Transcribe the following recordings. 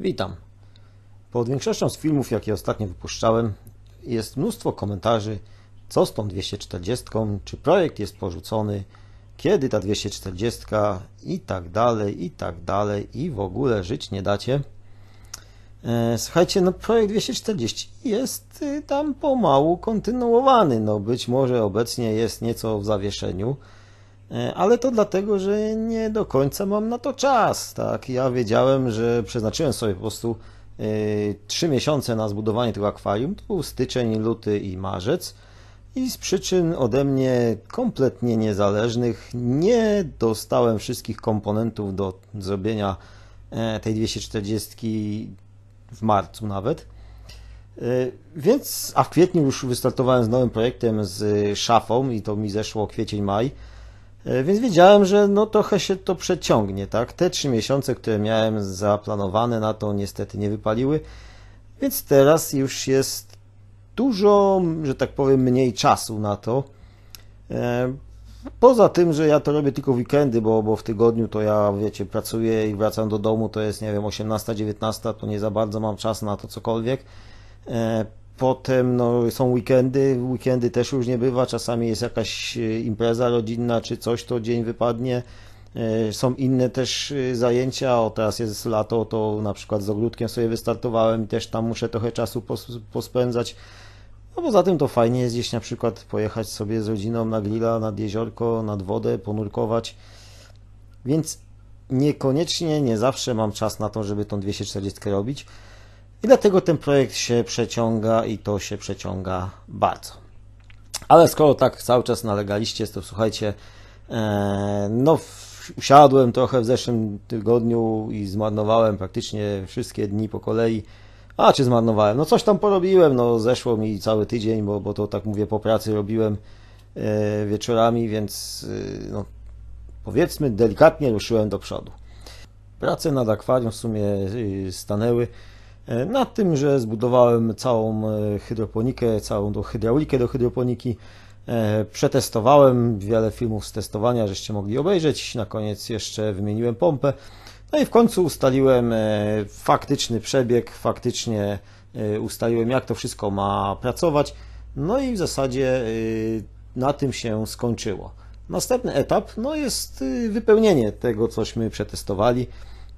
Witam. Pod większością z filmów, jakie ostatnio wypuszczałem, jest mnóstwo komentarzy, co z tą 240, czy projekt jest porzucony, kiedy ta 240 i tak dalej, i tak dalej, i w ogóle żyć nie dacie. E, słuchajcie, no projekt 240 jest y, tam pomału kontynuowany, no być może obecnie jest nieco w zawieszeniu, E, ale to dlatego, że nie do końca mam na to czas. Tak? Ja wiedziałem, że przeznaczyłem sobie po prostu e, trzy miesiące na zbudowanie tego akwarium. To był styczeń, luty i marzec. I z przyczyn ode mnie kompletnie niezależnych nie dostałem wszystkich komponentów do zrobienia e, tej 240 w marcu nawet. Więc, a w kwietniu już wystartowałem z nowym projektem z szafą i to mi zeszło kwiecień-maj E, więc wiedziałem, że no trochę się to przeciągnie, tak? Te trzy miesiące, które miałem zaplanowane na to, niestety nie wypaliły, więc teraz już jest dużo, że tak powiem, mniej czasu na to. E, poza tym, że ja to robię tylko weekendy, bo, bo w tygodniu to ja, wiecie, pracuję i wracam do domu, to jest, nie wiem, 18-19, to nie za bardzo mam czas na to cokolwiek. E, Potem no, są weekendy, weekendy też różnie bywa, czasami jest jakaś e, impreza rodzinna czy coś, to dzień wypadnie. E, są inne też e, zajęcia, o teraz jest lato, to na przykład z ogródkiem sobie wystartowałem i też tam muszę trochę czasu pospędzać. No poza tym to fajnie jest gdzieś na przykład pojechać sobie z rodziną na grilla, nad jeziorko, nad wodę, ponurkować. Więc niekoniecznie, nie zawsze mam czas na to, żeby tą 240 robić. I dlatego ten projekt się przeciąga i to się przeciąga bardzo. Ale skoro tak cały czas nalegaliście, to słuchajcie, e, no usiadłem trochę w zeszłym tygodniu i zmarnowałem praktycznie wszystkie dni po kolei. A, czy zmarnowałem? No coś tam porobiłem, no zeszło mi cały tydzień, bo, bo to tak mówię, po pracy robiłem e, wieczorami, więc e, no, powiedzmy delikatnie ruszyłem do przodu. Prace nad akwarium w sumie y, stanęły. E, na tym, że zbudowałem całą e, hydroponikę, całą tą hydraulikę do hydroponiki, e, przetestowałem wiele filmów z testowania, żeście mogli obejrzeć, na koniec jeszcze wymieniłem pompę, no i w końcu ustaliłem faktyczny przebieg, faktycznie ustaliłem jak to wszystko ma pracować, no i w zasadzie na tym się skończyło. Następny etap no jest wypełnienie tego, cośmy przetestowali.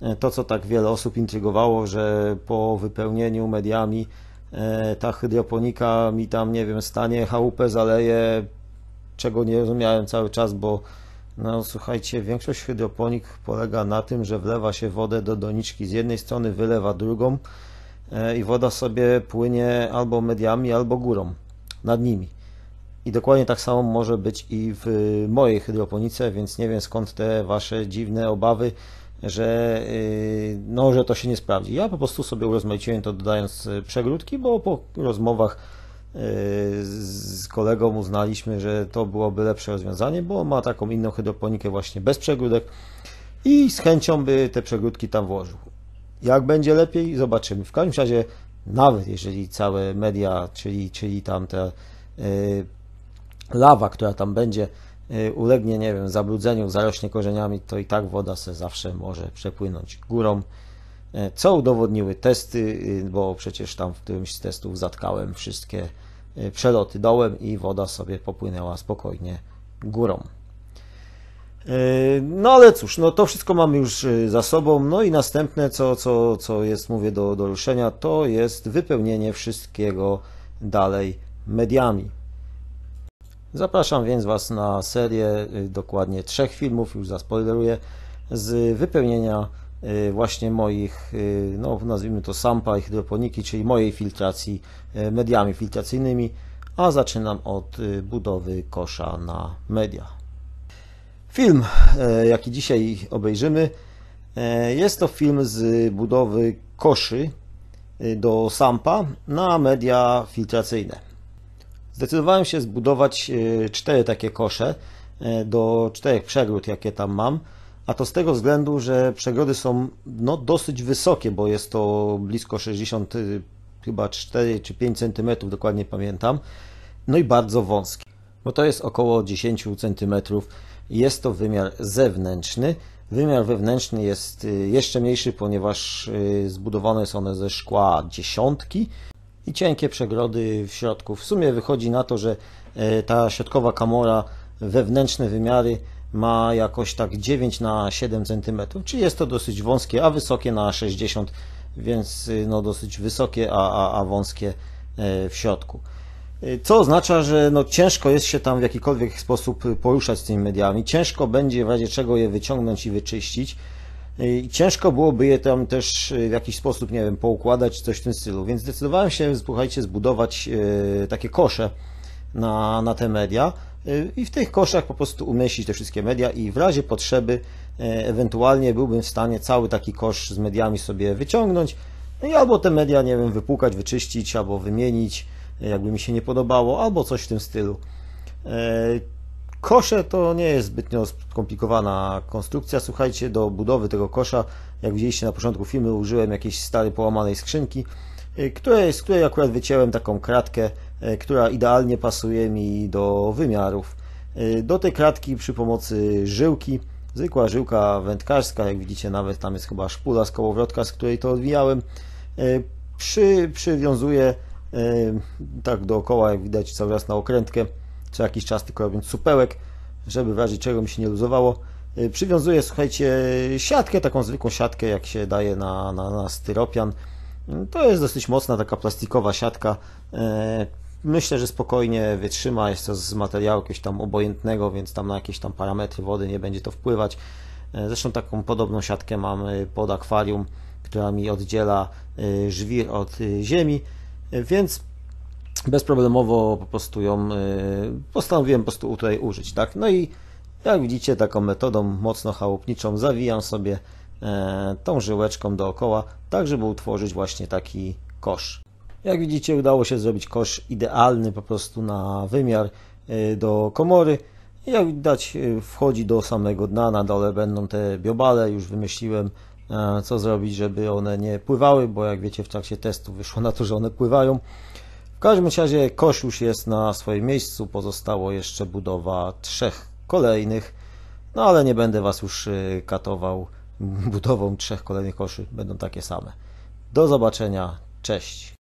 E, to, co tak wiele osób intrygowało, że po wypełnieniu mediami e, ta hydroponika mi tam, nie wiem, stanie chałupę, zaleje, czego nie rozumiałem cały czas, bo no słuchajcie, większość hydroponik polega na tym, że wlewa się wodę do doniczki z jednej strony, wylewa drugą e, i woda sobie płynie albo mediami, albo górą, nad nimi. I dokładnie tak samo może być i w mojej hydroponice, więc nie wiem skąd te wasze dziwne obawy, że, y, no, że to się nie sprawdzi. Ja po prostu sobie urozmaiciłem to dodając y, przegródki, bo po rozmowach y, z kolegą uznaliśmy, że to byłoby lepsze rozwiązanie, bo ma taką inną hydroponikę właśnie bez przegródek i z chęcią by te przegródki tam włożył. Jak będzie lepiej, zobaczymy. W każdym razie, nawet jeżeli całe media, czyli, czyli tam ta y, lawa, która tam będzie, Y, ulegnie, nie wiem, zabrudzeniu, zarośnie korzeniami, to i tak woda se zawsze może przepłynąć górą, y, co udowodniły testy, y, bo przecież tam w którymś z testów zatkałem wszystkie przeloty dołem i woda sobie popłynęła spokojnie górą. No ale cóż, no to wszystko mamy już za sobą. No i następne, co, co, co jest, mówię, do, do ruszenia, to jest wypełnienie wszystkiego dalej mediami. Zapraszam więc Was na serię y, dokładnie trzech filmów, już zaspoileruję, z wypełnienia y, właśnie moich, y, no nazwijmy to sampa i hydroponiki, czyli mojej filtracji mediami filtracyjnymi, a zaczynam od budowy kosza na media. Film, jaki dzisiaj obejrzymy, jest to film z budowy koszy do sampa na media filtracyjne. Zdecydowałem się zbudować e, cztery takie kosze e, do czterech przegród, jakie tam mam, a to z tego względu, że przegrody są no, dosyć wysokie, bo jest to blisko 60, y, chyba 4 czy 5 cm, dokładnie pamiętam, no i bardzo wąskie, bo to jest około 10 cm. Jest to wymiar zewnętrzny. Wymiar wewnętrzny jest y, jeszcze mniejszy, ponieważ y, zbudowane są one ze szkła dziesiątki, i cienkie przegrody w środku. W sumie wychodzi na to, że e, ta środkowa kamora, wewnętrzne wymiary ma jakoś tak 9 na 7 cm, czyli jest to dosyć wąskie, a wysokie na 60 więc y, no dosyć wysokie, a, a, a wąskie e, w środku. Y, co oznacza, że no ciężko jest się tam w jakikolwiek sposób poruszać z tymi mediami. Ciężko będzie w razie czego je wyciągnąć i wyczyścić. Y, I ciężko byłoby je tam też y, w jakiś sposób, nie wiem, poukładać, coś w tym stylu. Więc zdecydowałem się, słuchajcie, zbudować y, takie kosze na, na te media i w tych koszach po prostu umieścić te wszystkie media i w razie potrzeby ewentualnie byłbym w stanie cały taki kosz z mediami sobie wyciągnąć no i albo te media, nie wiem, wypłukać, wyczyścić, albo wymienić, jakby mi się nie podobało, albo coś w tym stylu. Kosze to nie jest zbytnio skomplikowana konstrukcja. Słuchajcie, do budowy tego kosza, jak widzieliście na początku filmu, użyłem jakiejś starej połamanej skrzynki, y, której, z której akurat wycięłem taką kratkę, y, która idealnie pasuje mi do wymiarów. Y, do tej kratki przy pomocy żyłki, zwykła żyłka wędkarska, jak widzicie nawet tam jest chyba szpula z kołowrotka, z której to odwijałem, przy, przywiązuję tak dookoła, jak widać cały czas na okrętkę, co jakiś czas, tylko robiąc supełek, żeby w razie czego mi się nie luzowało. Y, przywiązuję, słuchajcie, siatkę, taką zwykłą siatkę, jak się daje na, na, na styropian. Mm, to jest dosyć mocna, taka plastikowa siatka. Y, myślę, że spokojnie wytrzyma. Jest to z materiału jakiegoś tam obojętnego, więc tam na jakieś tam parametry wody nie będzie to wpływać. Y, zresztą taką podobną siatkę mam pod akwarium, która mi oddziela żwir od ziemi, więc bezproblemowo po prostu ją y, postanowiłem po prostu tutaj użyć, tak? No i jak widzicie, taką metodą mocno chałupniczą zawijam sobie e, tą żyłeczką dookoła, tak żeby utworzyć właśnie taki kosz. Jak widzicie, udało się zrobić kosz idealny po prostu na wymiar y, do komory. Jak widać, y, wchodzi do samego dna, na dole będą te biobale, już wymyśliłem e, co zrobić, żeby one nie pływały, bo jak wiecie, w trakcie testu wyszło na to, że one pływają każdym razie kosz już jest na swoim miejscu, pozostało jeszcze budowa trzech kolejnych, no ale nie będę Was już y, katował budową trzech kolejnych koszy, będą takie same. Do zobaczenia, cześć!